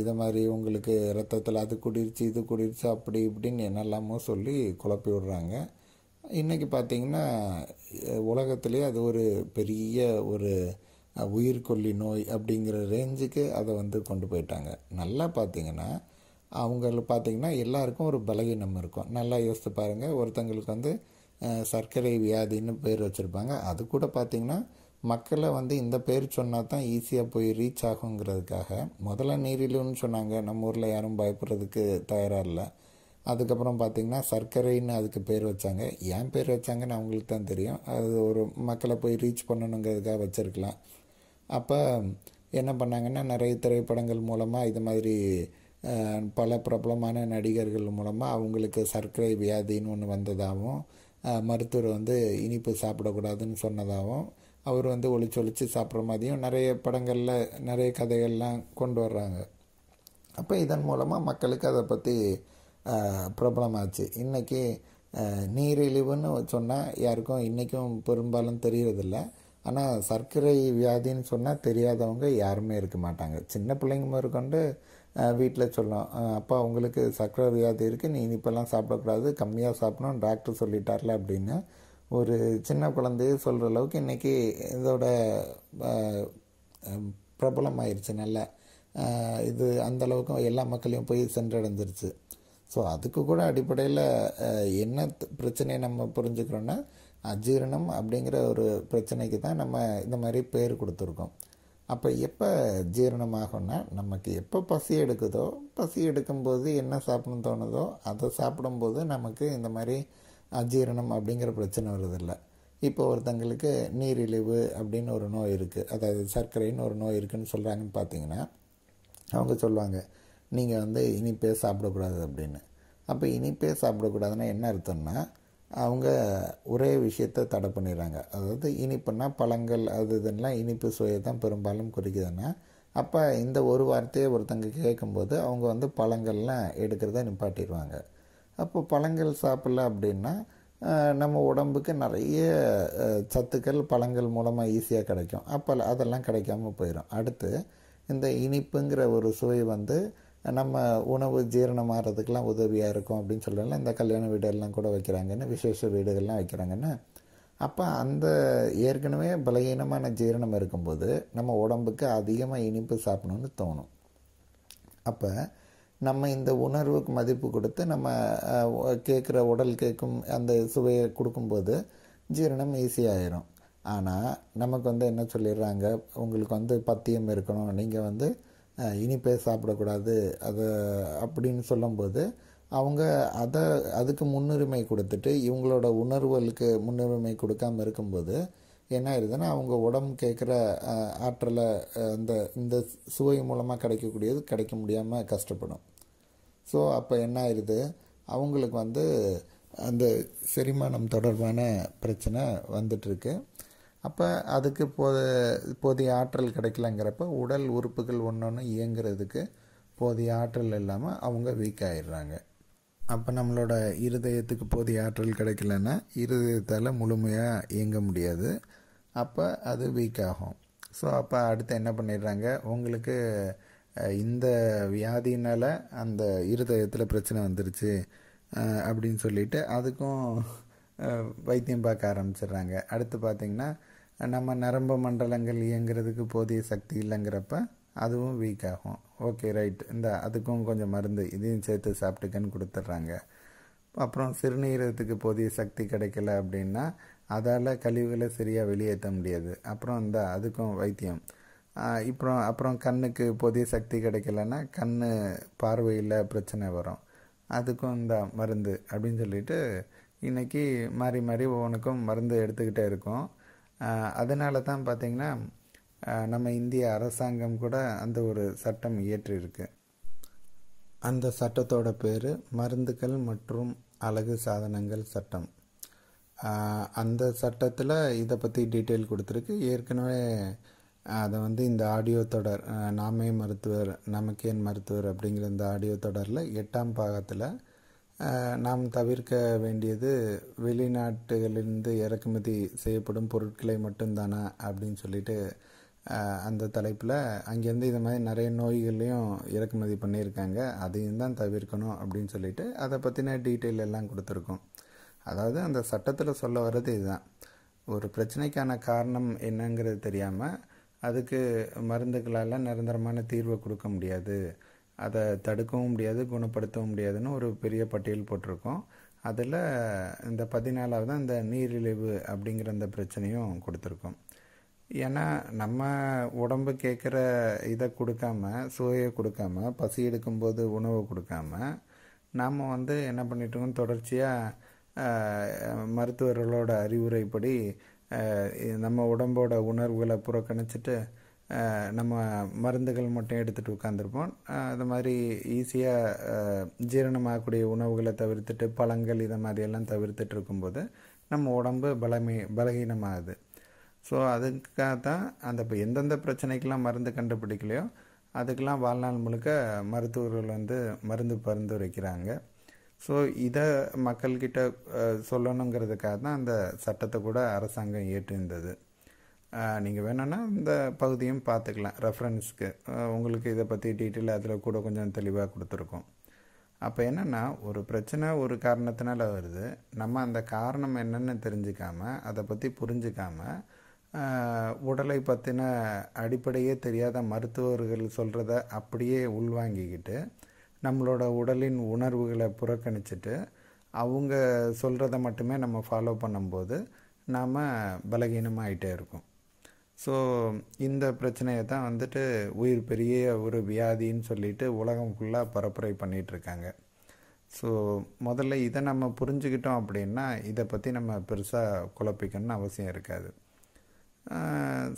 இதை மாதிரி உங்களுக்கு ரத்தத்தில் அது குடிருச்சு இது குடிருச்சு அப்படி இப்படின்னு என்னெல்லாமோ சொல்லி குழப்பி விடுறாங்க இன்றைக்கி பார்த்திங்கன்னா உலகத்துலேயே அது ஒரு பெரிய ஒரு உயிர்கொல்லி நோய் அப்படிங்கிற ரேஞ்சுக்கு அதை வந்து கொண்டு போயிட்டாங்க நல்லா பார்த்திங்கன்னா அவங்கள பார்த்திங்கன்னா எல்லாருக்கும் ஒரு பலகீனம் இருக்கும் நல்லா யோசித்து பாருங்கள் ஒருத்தங்களுக்கு வந்து சர்க்கரை வியாதின்னு பேர் வச்சுருப்பாங்க அது கூட பார்த்திங்கன்னா மக்களை வந்து இந்த பேர் சொன்னால் தான் ஈஸியாக போய் ரீச் ஆகுங்கிறதுக்காக முதல்ல நீரிழிவுன்னு சொன்னாங்க நம்ம ஊரில் யாரும் பயப்படுறதுக்கு தயாராக இல்லை அதுக்கப்புறம் பார்த்திங்கன்னா சர்க்கரைன்னு அதுக்கு பேர் வச்சாங்க ஏன் பேர் வச்சாங்கன்னு அவங்களுக்கு தான் தெரியும் அது ஒரு மக்களை போய் ரீச் பண்ணணுங்கிறதுக்காக வச்சுருக்கலாம் அப்போ என்ன பண்ணாங்கன்னா நிறைய திரைப்படங்கள் மூலமாக இது மாதிரி பல பிரபலமான நடிகர்கள் மூலமாக அவங்களுக்கு சர்க்கரை வியாதின்னு ஒன்று வந்ததாகவும் மருத்துவர் வந்து இனிப்பு சாப்பிடக்கூடாதுன்னு சொன்னதாகவும் அவர் வந்து ஒழிச்சு ஒழிச்சு சாப்பிட்ற மாதிரியும் நிறைய படங்களில் நிறைய கதைகள்லாம் கொண்டு வர்றாங்க அப்போ இதன் மூலமாக மக்களுக்கு அதை பற்றி பிரபலமாச்சு இன்றைக்கி நீரிழிவுன்னு சொன்னால் யாருக்கும் இன்றைக்கும் பெரும்பாலும் தெரியறதில்ல ஆனால் சர்க்கரை வியாதின்னு சொன்னால் தெரியாதவங்க யாருமே இருக்க மாட்டாங்க சின்ன பிள்ளைங்க முதற்கொண்டு வீட்டில் சொல்லலாம் அப்பா உங்களுக்கு சர்க்கரை வியாதி இருக்குது நீ இனிப்பெல்லாம் சாப்பிடக்கூடாது கம்மியாக சாப்பிடணும் டாக்டர் சொல்லிட்டார்ல அப்படின்னு ஒரு சின்ன குழந்தைய சொல்கிற அளவுக்கு இன்றைக்கி இதோட பிரபலம் ஆயிடுச்சு நல்லா இது அந்தளவுக்கும் எல்லா மக்களையும் போய் சென்றடைஞ்சிருச்சு ஸோ அதுக்கு கூட அடிப்படையில் என்ன பிரச்சனையை நம்ம புரிஞ்சுக்கிறோன்னா அஜீரணம் அப்படிங்கிற ஒரு பிரச்சனைக்கு தான் நம்ம இந்த மாதிரி பேர் கொடுத்துருக்கோம் அப்போ எப்போ ஜீரணமாகும்னா நமக்கு எப்போ பசி எடுக்குதோ பசி எடுக்கும்போது என்ன சாப்பிடணும் தோணுதோ அதை சாப்பிடும்போது நமக்கு இந்த மாதிரி அஜீரணம் அப்படிங்கிற பிரச்சனை வருதில்ல இப்போ ஒருத்தங்களுக்கு நீரிழிவு அப்படின்னு ஒரு நோய் இருக்குது அதாவது சர்க்கரைன்னு ஒரு நோய் இருக்குதுன்னு சொல்கிறாங்கன்னு பார்த்தீங்கன்னா அவங்க சொல்லுவாங்க நீங்கள் வந்து இனிப்பே சாப்பிடக்கூடாது அப்படின்னு அப்போ இனிப்பே சாப்பிடக்கூடாதுன்னா என்ன அர்த்தம்னா அவங்க ஒரே விஷயத்த தடை பண்ணிடுறாங்க அதாவது இனிப்புன்னா பழங்கள் அது இதெல்லாம் இனிப்பு சுவையை தான் பெரும்பாலும் குறிக்குதுன்னா அப்போ இந்த ஒரு வார்த்தையை ஒருத்தங்க கேட்கும்போது அவங்க வந்து பழங்கள்லாம் எடுக்கிறத நிப்பாட்டிடுவாங்க அப்போ பழங்கள் சாப்பிடல அப்படின்னா நம்ம உடம்புக்கு நிறைய சத்துக்கள் பழங்கள் மூலமாக ஈஸியாக கிடைக்கும் அப்போ அதெல்லாம் கிடைக்காம போயிடும் அடுத்து இந்த இனிப்புங்கிற ஒரு சுவை வந்து நம்ம உணவு ஜீரணம் உதவியாக இருக்கும் அப்படின்னு சொல்லலாம் இந்த கல்யாண வீடுகள்லாம் கூட வைக்கிறாங்கன்னு விசேஷ வீடுகள்லாம் வைக்கிறாங்கன்னா அப்போ அந்த ஏற்கனவே பலகீனமான ஜீரணம் இருக்கும்போது நம்ம உடம்புக்கு அதிகமாக இனிப்பு சாப்பிடணும்னு தோணும் அப்போ நம்ம இந்த உணர்வுக்கு மதிப்பு கொடுத்து நம்ம கேட்குற உடல் கேட்கும் அந்த சுவையை கொடுக்கும்போது ஜீரணம் ஈஸியாகிடும் ஆனால் நமக்கு வந்து என்ன சொல்லிடுறாங்க உங்களுக்கு வந்து பத்தியம் இருக்கணும் நீங்கள் வந்து இனிப்பே சாப்பிடக்கூடாது அது அப்படின்னு சொல்லும்போது அவங்க அதை அதுக்கு முன்னுரிமை கொடுத்துட்டு இவங்களோட உணர்வுகளுக்கு முன்னுரிமை கொடுக்காமல் இருக்கும்போது என்ன ஆயிடுதுன்னா அவங்க உடம்பு கேட்குற ஆற்றலை அந்த இந்த சுவை மூலமாக கிடைக்கக்கூடியது கிடைக்க முடியாமல் கஷ்டப்படும் ஸோ அப்போ என்ன ஆயிடுது அவங்களுக்கு வந்து அந்த செரிமானம் தொடர்பான பிரச்சனை வந்துட்டுருக்கு அப்போ அதுக்கு போது போதிய ஆற்றல் கிடைக்கலங்கிறப்ப உடல் உறுப்புகள் ஒன்று ஒன்று இயங்குறதுக்கு போதிய ஆற்றல் இல்லாமல் அவங்க வீக் ஆகிடுறாங்க அப்போ நம்மளோட இருதயத்துக்கு போதிய ஆற்றல் கிடைக்கலன்னா இருதயத்தால் முழுமையாக இயங்க முடியாது அப்போ அது வீக் ஆகும் ஸோ அப்போ அடுத்து என்ன பண்ணிடுறாங்க உங்களுக்கு இந்த வியாதினால் அந்த இருதயத்தில் பிரச்சனை வந்துருச்சு அப்படின்னு சொல்லிட்டு அதுக்கும் வைத்தியம் பார்க்க ஆரம்பிச்சிடுறாங்க அடுத்து பார்த்திங்கன்னா நம்ம நரம்பு மண்டலங்கள் இயங்குறதுக்கு போதிய சக்தி இல்லைங்கிறப்ப அதுவும் வீக் ஆகும் ஓகே ரைட் இந்த அதுக்கும் கொஞ்சம் மருந்து இதையும் சேர்த்து சாப்பிட்டுக்கன்னு கொடுத்துட்றாங்க அப்புறம் சிறுநீரகத்துக்கு போதிய சக்தி கிடைக்கல அப்படின்னா அதால் கழிவுகளை சரியாக வெளியேற்ற முடியாது அப்புறம் இந்த அதுக்கும் வைத்தியம் இப்போ அப்புறம் கண்ணுக்கு போதிய சக்தி கிடைக்கலன்னா கண் பார்வையில் பிரச்சனை வரும் அதுக்கும் இந்த மருந்து அப்படின்னு சொல்லிட்டு இன்றைக்கி மாறி மாறி ஒவ்வொன்றுக்கும் மருந்து எடுத்துக்கிட்டே இருக்கும் அதனால தான் பார்த்திங்கன்னா நம்ம இந்திய அரசாங்கம் கூட அந்த ஒரு சட்டம் இயற்றியிருக்கு அந்த சட்டத்தோட பேர் மருந்துகள் மற்றும் அழகு சாதனங்கள் சட்டம் அந்த சட்டத்தில் இதை பற்றி டீட்டெயில் கொடுத்துருக்கு ஏற்கனவே அதை வந்து இந்த ஆடியோ தொடர் நாமே மருத்துவர் நமக்கேன் மருத்துவர் அப்படிங்கிற இந்த ஆடியோ தொடரில் எட்டாம் பாகத்தில் நாம் தவிர்க்க வேண்டியது வெளிநாட்டுகளிலிருந்து இறக்குமதி செய்யப்படும் பொருட்களை மட்டும்தானா அப்படின்னு சொல்லிட்டு அந்த தலைப்பில் அங்கேருந்து இது மாதிரி நிறைய நோய்களையும் இறக்குமதி பண்ணியிருக்காங்க அதையும் தான் தவிர்க்கணும் அப்படின்னு சொல்லிட்டு அதை பற்றின டீட்டெயில் எல்லாம் கொடுத்துருக்கோம் அதாவது அந்த சட்டத்தில் சொல்ல வர்றது இதுதான் ஒரு பிரச்சனைக்கான காரணம் என்னங்கிறது தெரியாமல் அதுக்கு மருந்துகளால் நிரந்தரமான தீர்வை கொடுக்க முடியாது அதை தடுக்கவும் முடியாது குணப்படுத்தவும் முடியாதுன்னு ஒரு பெரிய பட்டியல் போட்டிருக்கோம் அதில் இந்த பதினாலாவது இந்த நீரிழிவு அப்படிங்கிற அந்த பிரச்சனையும் கொடுத்துருக்கோம் ஏன்னா நம்ம உடம்பு கேட்குற இதை கொடுக்காம சுவையை கொடுக்காம பசி எடுக்கும்போது உணவு கொடுக்காம நாம் வந்து என்ன பண்ணிட்டுருக்கோம் தொடர்ச்சியாக மருத்துவர்களோட அறிவுரைப்படி நம்ம உடம்போட உணர்வுகளை புறக்கணிச்சிட்டு நம்ம மருந்துகள் மட்டும் எடுத்துகிட்டு உட்காந்துருப்போம் அது மாதிரி ஈஸியாக ஜீரணமாகக்கூடிய உணவுகளை தவிர்த்துட்டு பழங்கள் இதை மாதிரியெல்லாம் தவிர்த்துட்டு இருக்கும்போது நம்ம உடம்பு பலமே பலகீனமாகுது ஸோ அதுக்காக தான் அந்த இப்போ எந்தெந்த பிரச்சனைக்கெலாம் மருந்து கண்டுபிடிக்கலையோ அதுக்கெலாம் வாழ்நாள் முழுக்க மருத்துவர்கள் வந்து மருந்து பரிந்துரைக்கிறாங்க ஸோ இதை மக்கள்கிட்ட சொல்லணுங்கிறதுக்காக தான் அந்த சட்டத்தை கூட அரசாங்கம் ஏற்றிருந்தது நீங்கள் வேணும்னா இந்த பகுதியும் பார்த்துக்கலாம் ரெஃபரன்ஸ்க்கு உங்களுக்கு இதை பற்றி டீட்டெயில் அதில் கூட கொஞ்சம் தெளிவாக கொடுத்துருக்கோம் அப்போ என்னென்னா ஒரு பிரச்சனை ஒரு காரணத்தினால வருது நம்ம அந்த காரணம் என்னென்னு தெரிஞ்சுக்காமல் அதை பற்றி புரிஞ்சிக்காமல் உடலை பற்றின அடிப்படையே தெரியாத மருத்துவர்கள் சொல்கிறத அப்படியே உள்வாங்கிக்கிட்டு நம்மளோட உடலின் உணர்வுகளை புறக்கணிச்சிட்டு அவங்க சொல்கிறத மட்டுமே நம்ம ஃபாலோ பண்ணும்போது நாம் பலகீனமாகிட்டே இருக்கும் ஸோ இந்த பிரச்சனையை தான் வந்துட்டு உயிர் பெரிய ஒரு வியாதின்னு சொல்லிட்டு உலகம் ஃபுல்லாக பரப்புரை பண்ணிகிட்ருக்காங்க ஸோ முதல்ல இதை நம்ம புரிஞ்சுக்கிட்டோம் அப்படின்னா இதை பற்றி நம்ம பெருசாக குழப்பிக்கணும்னு அவசியம் இருக்காது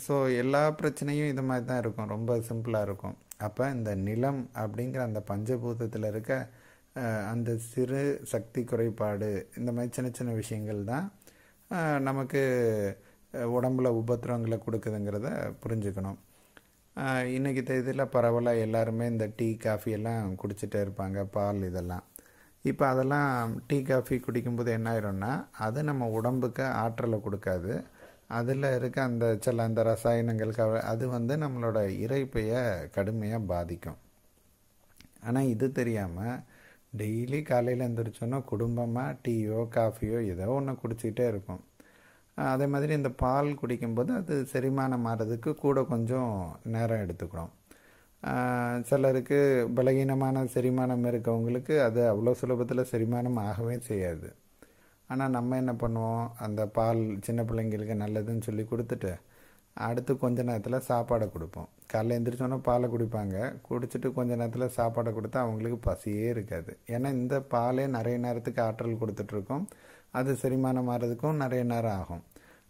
ஸோ எல்லா பிரச்சனையும் இது மாதிரி தான் இருக்கும் ரொம்ப சிம்பிளாக இருக்கும் அப்போ இந்த நிலம் அப்படிங்கிற அந்த பஞ்சபூதத்தில் இருக்க அந்த சிறு சக்தி குறைபாடு இந்த மாதிரி சின்ன சின்ன விஷயங்கள் தான் நமக்கு உடம்புல உபத்திரங்களை கொடுக்குதுங்கிறத புரிஞ்சுக்கணும் இன்றைக்கி தேதியில் பரவாயில்ல எல்லாருமே இந்த டீ காஃபி எல்லாம் குடிச்சிட்டே இருப்பாங்க பால் இதெல்லாம் இப்போ அதெல்லாம் டீ காஃபி குடிக்கும்போது என்ன ஆயிரும்னா அது நம்ம உடம்புக்கு ஆற்றலை கொடுக்காது அதில் இருக்க அந்த சில அந்த ரசாயனங்களுக்காக அது வந்து நம்மளோட இறைப்பையை கடுமையாக பாதிக்கும் ஆனால் இது தெரியாமல் டெய்லி காலையில் எழுந்திரிச்சோன்னா குடும்பமாக டீயோ காஃபியோ ஏதோ ஒன்று குடிச்சிக்கிட்டே இருக்கும் அதே மாதிரி இந்த பால் குடிக்கும்போது அது செரிமானம் ஆகிறதுக்கு கூட கொஞ்சம் நேரம் எடுத்துக்கிறோம் சிலருக்கு பலகீனமான செரிமானம் இருக்கவங்களுக்கு அது அவ்வளோ சுலபத்தில் செரிமானம் ஆகவே செய்யாது ஆனால் நம்ம என்ன பண்ணுவோம் அந்த பால் சின்ன பிள்ளைங்களுக்கு நல்லதுன்னு சொல்லி கொடுத்துட்டு அடுத்து கொஞ்ச நேரத்தில் சாப்பாடை கொடுப்போம் காலைல எழுந்திரிச்சோன்னா பாலை குடிப்பாங்க குடிச்சிட்டு கொஞ்ச நேரத்தில் சாப்பாடை கொடுத்தா அவங்களுக்கு பசியே இருக்காது ஏன்னா இந்த பாலே நிறைய நேரத்துக்கு ஆற்றல் கொடுத்துட்ருக்கோம் அது செரிமானம் ஆகிறதுக்கும் நிறைய நேரம் ஆகும்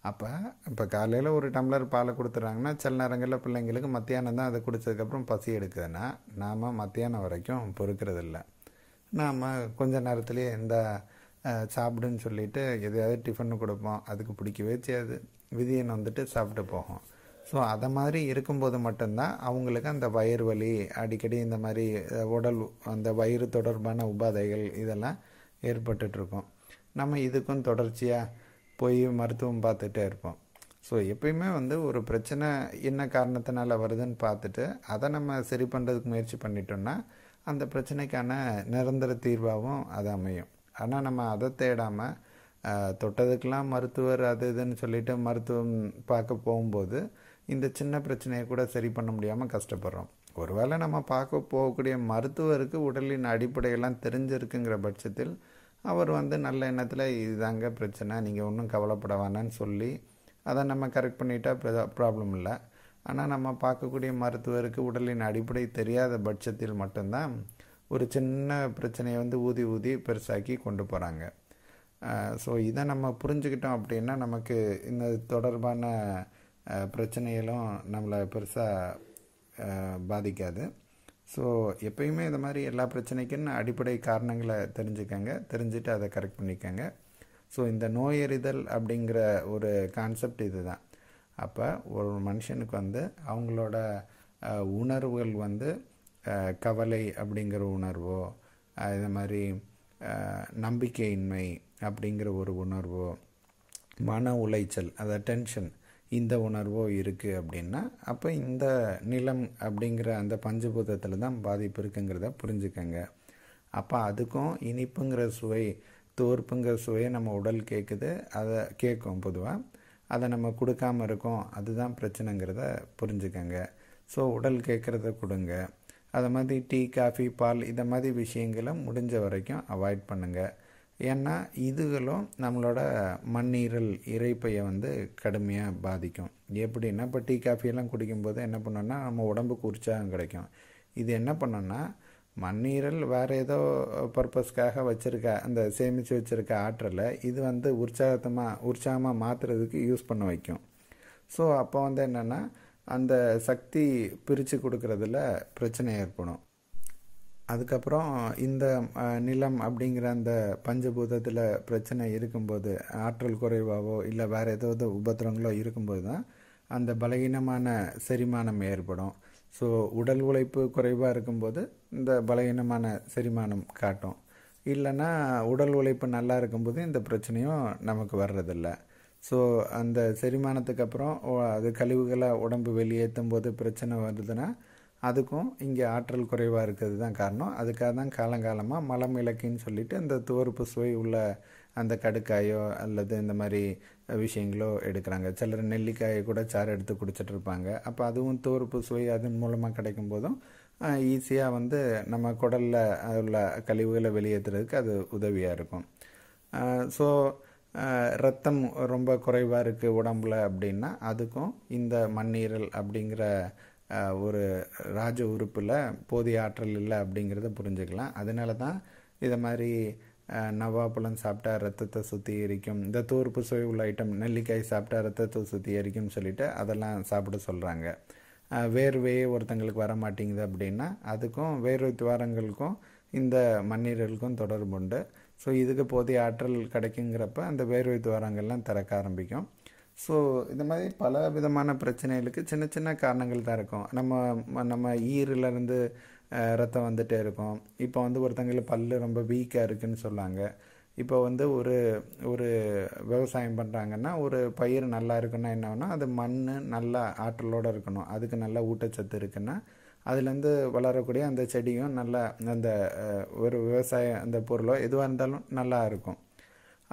அப்போ இப்போ காலையில் ஒரு டம்ளர் பாலை கொடுத்துட்றாங்கன்னா சில நேரங்களில் பிள்ளைங்களுக்கு மத்தியானம் தான் அதை குடித்ததுக்கப்புறம் பசி எடுக்குதுன்னா நாம் மத்தியானம் வரைக்கும் பொறுக்கிறதில்ல நாம் கொஞ்ச நேரத்துலேயே இந்த சாப்பிடுன்னு சொல்லிவிட்டு எதையாவது டிஃபன் கொடுப்போம் அதுக்கு பிடிக்கவே செய்யாது விதியன் வந்துட்டு சாப்பிட்டு போகும் ஸோ அதை மாதிரி இருக்கும்போது மட்டும்தான் அவங்களுக்கு அந்த வயிறு வலி அடிக்கடி இந்த மாதிரி உடல் அந்த வயிறு தொடர்பான உபாதைகள் இதெல்லாம் ஏற்பட்டுட்ருக்கும் நம்ம இதுக்கும் தொடர்ச்சியாக போய் மருத்துவம் பார்த்துட்டே இருப்போம் ஸோ எப்பயுமே வந்து ஒரு பிரச்சனை என்ன காரணத்தினால வருதுன்னு பார்த்துட்டு அதை நம்ம சரி பண்ணுறதுக்கு முயற்சி பண்ணிட்டோம்னா அந்த பிரச்சனைக்கான நிரந்தர தீர்வாகவும் அது அமையும் ஆனால் நம்ம அதை தேடாமல் தொட்டதுக்கெலாம் மருத்துவர் அது இதுன்னு சொல்லிட்டு மருத்துவம் பார்க்க போகும்போது இந்த சின்ன பிரச்சனையை கூட சரி பண்ண முடியாமல் கஷ்டப்படுறோம் ஒருவேளை நம்ம பார்க்க போகக்கூடிய மருத்துவருக்கு உடலின் அடிப்படையெல்லாம் தெரிஞ்சிருக்குங்கிற பட்சத்தில் அவர் வந்து நல்ல எண்ணத்தில் இதுதாங்க பிரச்சனை நீங்கள் ஒன்றும் கவலைப்பட வேணான்னு சொல்லி அதை நம்ம கரெக்ட் பண்ணிட்டா ப்ராப்ளம் இல்லை ஆனால் நம்ம பார்க்கக்கூடிய மருத்துவருக்கு உடலின் அடிப்படை தெரியாத பட்சத்தில் மட்டும்தான் ஒரு சின்ன பிரச்சனையை வந்து ஊதி ஊதி பெருசாக்கி கொண்டு போகிறாங்க ஸோ இதை நம்ம புரிஞ்சுக்கிட்டோம் அப்படின்னா நமக்கு இந்த தொடர்பான பிரச்சனைகளும் நம்மளை பெருசாக பாதிக்காது ஸோ எப்பயுமே இந்த மாதிரி எல்லா பிரச்சனைக்குன்னு அடிப்படை காரணங்களை தெரிஞ்சுக்கங்க தெரிஞ்சுட்டு அதை கரெக்ட் பண்ணிக்கோங்க ஸோ இந்த நோயறிதல் அப்படிங்கிற ஒரு கான்செப்ட் இது தான் அப்போ ஒரு மனுஷனுக்கு வந்து அவங்களோட உணர்வுகள் வந்து கவலை அப்படிங்கிற உணர்வோ இது மாதிரி நம்பிக்கையின்மை அப்படிங்கிற ஒரு உணர்வோ மன உளைச்சல் அதாவது டென்ஷன் இந்த உணர்வோ இருக்குது அப்படின்னா அப்போ இந்த நிலம் அப்படிங்கிற அந்த பஞ்சபூதத்தில் தான் பாதிப்பு இருக்குங்கிறத புரிஞ்சுக்கங்க அப்போ அதுக்கும் இனிப்புங்கிற சுவை தோற்புங்கிற சுவையை நம்ம உடல் கேட்குது அதை கேட்கும் பொதுவாக அதை நம்ம கொடுக்காமல் இருக்கோம் அதுதான் பிரச்சனைங்கிறத புரிஞ்சுக்கங்க ஸோ உடல் கேட்குறத கொடுங்க அதை மாதிரி டீ காஃபி பால் இதை மாதிரி விஷயங்களை முடிஞ்ச வரைக்கும் அவாய்ட் பண்ணுங்கள் ஏன்னா இதுகளும் நம்மளோட மண்ணீரல் இறைப்பையை வந்து கடுமையாக பாதிக்கும் எப்படின்னா இப்போ டீ காஃபியெல்லாம் குடிக்கும்போது என்ன பண்ணோன்னா நம்ம உடம்புக்கு உற்சாகம் கிடைக்கும் இது என்ன பண்ணோம்னா மண்ணீரல் வேறு ஏதோ பர்பஸ்க்காக வச்சுருக்க அந்த சேமித்து வச்சுருக்க ஆற்றலை இது வந்து உற்சாகத்தமாக உற்சாகமாக மாற்றுறதுக்கு யூஸ் பண்ண வைக்கும் ஸோ அப்போ வந்து என்னென்னா அந்த சக்தி பிரித்து கொடுக்குறதுல பிரச்சனை ஏற்படும் அதுக்கப்புறம் இந்த நிலம் அப்படிங்கிற அந்த பஞ்சபூதத்தில் பிரச்சனை இருக்கும்போது ஆற்றல் குறைவாகவோ இல்லை வேறு ஏதாவது உபத்திரங்களோ இருக்கும்போது தான் அந்த பலகீனமான செரிமானம் ஏற்படும் ஸோ உடல் உழைப்பு குறைவாக இருக்கும்போது இந்த பலகீனமான செரிமானம் காட்டும் இல்லைன்னா உடல் உழைப்பு நல்லா இருக்கும்போது இந்த பிரச்சனையும் நமக்கு வர்றதில்ல ஸோ அந்த செரிமானத்துக்கு அப்புறம் அது கழிவுகளை உடம்பு வெளியேற்றும் போது பிரச்சனை வருதுன்னா அதுக்கும் இங்கே ஆற்றல் குறைவாக இருக்கிறது தான் காரணம் அதுக்காக தான் காலங்காலமாக மலம் இலக்குன்னு சொல்லிட்டு அந்த துவர்ப்பு சுவை உள்ள அந்த கடுக்காயோ அல்லது இந்த மாதிரி விஷயங்களோ எடுக்கிறாங்க சிலர் நெல்லிக்காயை கூட சாறு எடுத்து குடிச்சிட்டு இருப்பாங்க அப்போ அதுவும் துவர்ப்பு சுவை அதன் மூலமாக கிடைக்கும் போதும் ஈஸியாக வந்து நம்ம குடலில் உள்ள கழிவுகளை வெளியேற்றுறதுக்கு அது உதவியாக இருக்கும் ஸோ ரத்தம் ரொம்ப குறைவாக இருக்குது உடம்புல அப்படின்னா அதுக்கும் இந்த மண்ணீரல் அப்படிங்கிற ஒரு ராஜ உறுப்பில் போதிய ஆற்றல் இல்லை அப்படிங்கிறத புரிஞ்சுக்கலாம் அதனால தான் இதை மாதிரி நவாப்பழம் சாப்பிட்டா ரத்தத்தை சுத்திகரிக்கும் இந்த தூர்ப்பு சுவை உள்ள ஐட்டம் நெல்லிக்காய் சாப்பிட்டா ரத்தத்தை சுத்திகரிக்கும்னு சொல்லிட்டு அதெல்லாம் சாப்பிட சொல்கிறாங்க வேர்வையே ஒருத்தங்களுக்கு வர மாட்டேங்குது அப்படின்னா அதுக்கும் வேறு துவாரங்களுக்கும் இந்த மண்ணீரலுக்கும் உண்டு ஸோ இதுக்கு போதிய ஆற்றல் கிடைக்குங்கிறப்ப அந்த வேர்வை துவாரங்கள்லாம் திறக்க ஆரம்பிக்கும் ஸோ இந்த மாதிரி பல விதமான பிரச்சனைகளுக்கு சின்ன சின்ன காரணங்கள் தான் இருக்கும் நம்ம நம்ம ஈரிலேருந்து ரத்தம் வந்துகிட்டே இருக்கும் இப்போ வந்து ஒருத்தங்களுக்கு பல் ரொம்ப வீக்காக இருக்குதுன்னு சொல்லாங்க இப்போ வந்து ஒரு ஒரு விவசாயம் பண்ணுறாங்கன்னா ஒரு பயிர் நல்லா இருக்குன்னா என்ன அது மண் நல்லா ஆற்றலோடு இருக்கணும் அதுக்கு நல்ல ஊட்டச்சத்து இருக்குன்னா அதுலேருந்து வளரக்கூடிய அந்த செடியும் நல்லா அந்த ஒரு விவசாயம் அந்த பொருளோ எதுவாக இருந்தாலும் நல்லா இருக்கும்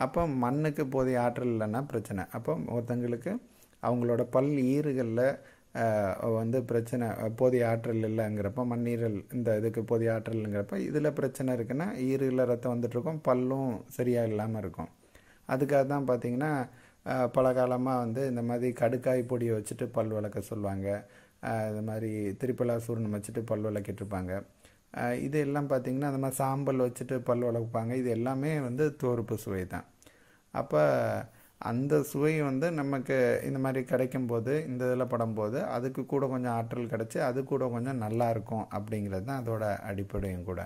அப்போ மண்ணுக்கு போதிய ஆற்றல் இல்லைன்னா பிரச்சனை அப்போ ஒருத்தங்களுக்கு அவங்களோட பல் ஈறுகளில் வந்து பிரச்சனை போதிய ஆற்றல் இல்லைங்கிறப்ப மண்ணீரல் இந்த இதுக்கு போதிய இல்லைங்கிறப்ப இதில் பிரச்சனை இருக்குன்னா ஈறுகளில் ரத்தம் வந்துட்டுருக்கும் பல்லும் சரியாக இல்லாமல் இருக்கும் அதுக்காக தான் பார்த்திங்கன்னா பல காலமாக வந்து இந்த மாதிரி கடுக்காய் பொடியை வச்சுட்டு பல் விளக்க சொல்லுவாங்க இது மாதிரி திருப்பலா சூரணம் வச்சுட்டு பல் இருப்பாங்க இது எல்லாம் பார்த்திங்கன்னா அந்த மாதிரி சாம்பல் வச்சுட்டு பல் வளர்ப்பாங்க இது எல்லாமே வந்து தோறுப்பு சுவை தான் அப்போ அந்த சுவை வந்து நமக்கு இந்த மாதிரி கிடைக்கும் போது இந்த இதில் படும்போது அதுக்கு கூட கொஞ்சம் ஆற்றல் கிடச்சி அது கூட கொஞ்சம் நல்லாயிருக்கும் அப்படிங்கிறது தான் அதோட அடிப்படையும் கூட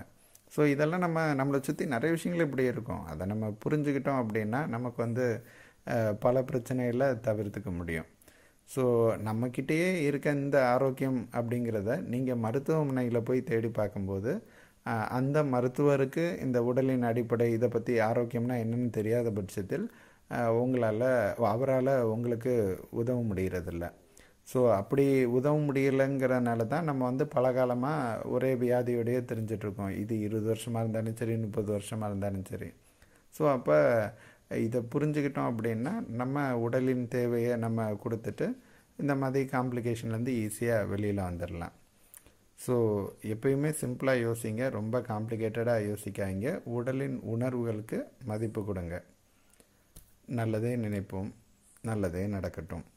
ஸோ இதெல்லாம் நம்ம நம்மளை சுற்றி நிறைய விஷயங்கள் இப்படி இருக்கும் அதை நம்ம புரிஞ்சுக்கிட்டோம் அப்படின்னா நமக்கு வந்து பல பிரச்சனைகளை தவிர்த்துக்க முடியும் ஸோ நம்மக்கிட்டேயே இருக்க இந்த ஆரோக்கியம் அப்படிங்கிறத நீங்கள் மருத்துவமனையில் போய் தேடி பார்க்கும்போது அந்த மருத்துவருக்கு இந்த உடலின் அடிப்படை இதை பற்றி ஆரோக்கியம்னா என்னென்னு தெரியாத பட்சத்தில் உங்களால் அவரால் உங்களுக்கு உதவ முடிகிறதில்ல ஸோ அப்படி உதவ முடியலைங்கிறனால தான் நம்ம வந்து பல காலமாக ஒரே வியாதியோடையே தெரிஞ்சிட்ருக்கோம் இது இருபது வருஷமாக இருந்தாலும் சரி முப்பது வருஷமாக இருந்தாலும் சரி ஸோ அப்போ இதை புரிஞ்சுக்கிட்டோம் அப்படின்னா நம்ம உடலின் தேவையை நம்ம கொடுத்துட்டு இந்த மாதிரி காம்ப்ளிகேஷன்லேருந்து ஈஸியாக வெளியில் வந்துடலாம் ஸோ எப்பயுமே சிம்பிளாக யோசிங்க ரொம்ப காம்ப்ளிகேட்டடாக யோசிக்காங்க உடலின் உணர்வுகளுக்கு மதிப்பு கொடுங்க நல்லதே நினைப்போம் நல்லதே நடக்கட்டும்